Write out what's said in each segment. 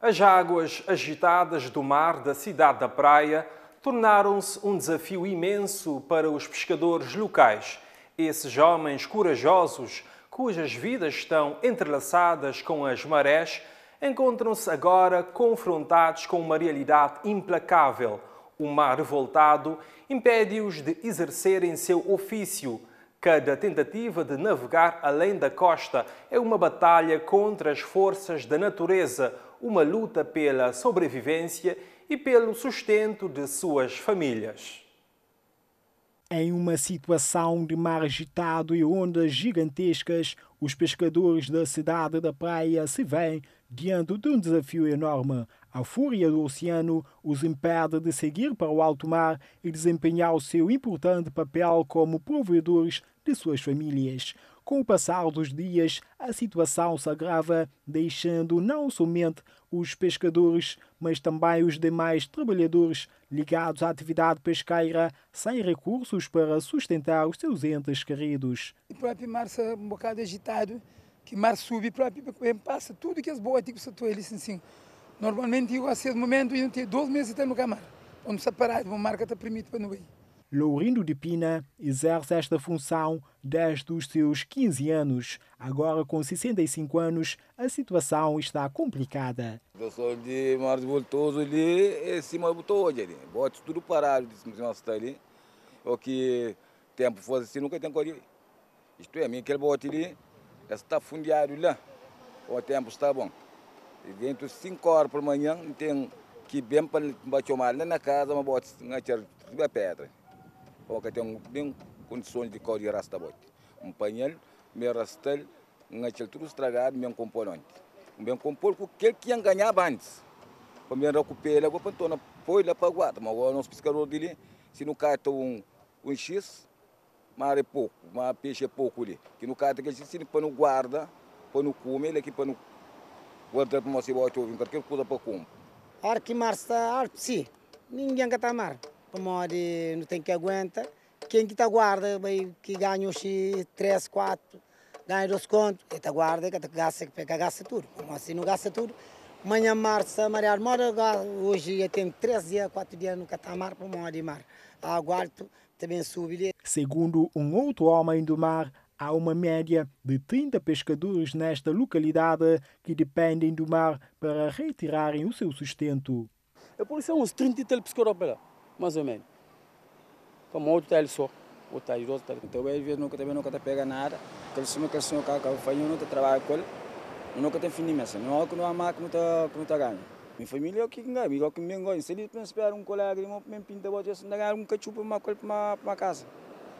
As águas agitadas do mar da cidade da Praia tornaram-se um desafio imenso para os pescadores locais. Esses homens corajosos, cujas vidas estão entrelaçadas com as marés, encontram-se agora confrontados com uma realidade implacável. O mar revoltado impede-os de exercerem seu ofício. Cada tentativa de navegar além da costa é uma batalha contra as forças da natureza uma luta pela sobrevivência e pelo sustento de suas famílias. Em uma situação de mar agitado e ondas gigantescas, os pescadores da cidade da praia se veem diante de um desafio enorme. A fúria do oceano os impede de seguir para o alto mar e desempenhar o seu importante papel como provedores de suas famílias. Com o passar dos dias, a situação se agrava, deixando não somente os pescadores, mas também os demais trabalhadores ligados à atividade pesqueira sem recursos para sustentar os seus entes queridos. O próprio mar é um bocado agitado, que mar sube, próprio passa tudo que as boas antigas estão ali, assim. Normalmente, eu, a esse momento, e não tenho 12 meses até no camar, onde se parado, uma marca está permite para não ir. Lourindo de Pina exerce esta função desde os seus 15 anos. Agora, com 65 anos, a situação está complicada. Eu sou de Mar de Voltoso ali, em cima botou hoje ali. Bote tudo parado, disse o está ali. O que tempo fosse assim, nunca tem corrido. Isto é, mim aquele bote ali, está fundiado lá. O tempo está bom. E dentro de 5 horas por manhã, tem que bem para bater o mal na casa, assim, uma bote na pedra o que tem bem condições de cor e rasta bote. Um painel, meu rastel, um tudo estragado, meu componente. Meu componente, o que que ganhar antes? Para me recuperar, vou para a foi lá para guarda, mas o nosso pescador dele, se não cai um, um X, mar é pouco, mas peixe é pouco ali. Que no cai aquele X, se não guarda, é é para não come ele aqui para não guarda para o nosso bote, qualquer coisa para comer. Arquimarsta, sim ninguém mar morrer não tem que aguenta. Quem que está guarda, bem, que ganha os 3, 4, ganha os contos, e está guarda, que tá, gasta, que gasta tudo. Assim não gasta tudo. amanhã março, marear mora, hoje é, tenho 3 dias, 4 dias no catamar, tá Pamori mar. Aguardo, também subir. Segundo um outro homem do mar, Há uma média de 30 pescadores nesta localidade que dependem do mar para retirarem o seu sustento. A polícia é uns 30 e tal pescadores mais ou menos. Como outro está só, outro está ele, outro está Então, às vezes, nunca, também nunca te pega nada. Aquele cima, aquele cima, cá, cá, o fanho, nunca trabalha com ele. Nunca tem fim imensa. Não é que não há má que não está ganho. Minha família é o que ganha, igual que me ganha. Se ele esperar um colega, irmão, mim pinta, bota, se não ganhar um para uma coisa para uma casa.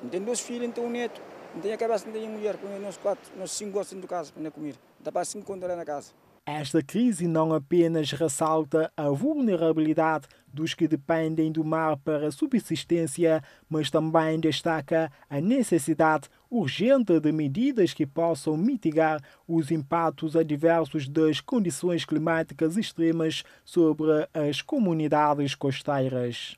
Não tenho dois filhos, então um neto. Não tenho a cabeça, não tenho a mulher. Nós quatro, nós cinco gostamos do casa para comer. Dá para cinco contas lá na casa. Esta crise não apenas ressalta a vulnerabilidade dos que dependem do mar para subsistência, mas também destaca a necessidade urgente de medidas que possam mitigar os impactos adversos das condições climáticas extremas sobre as comunidades costeiras.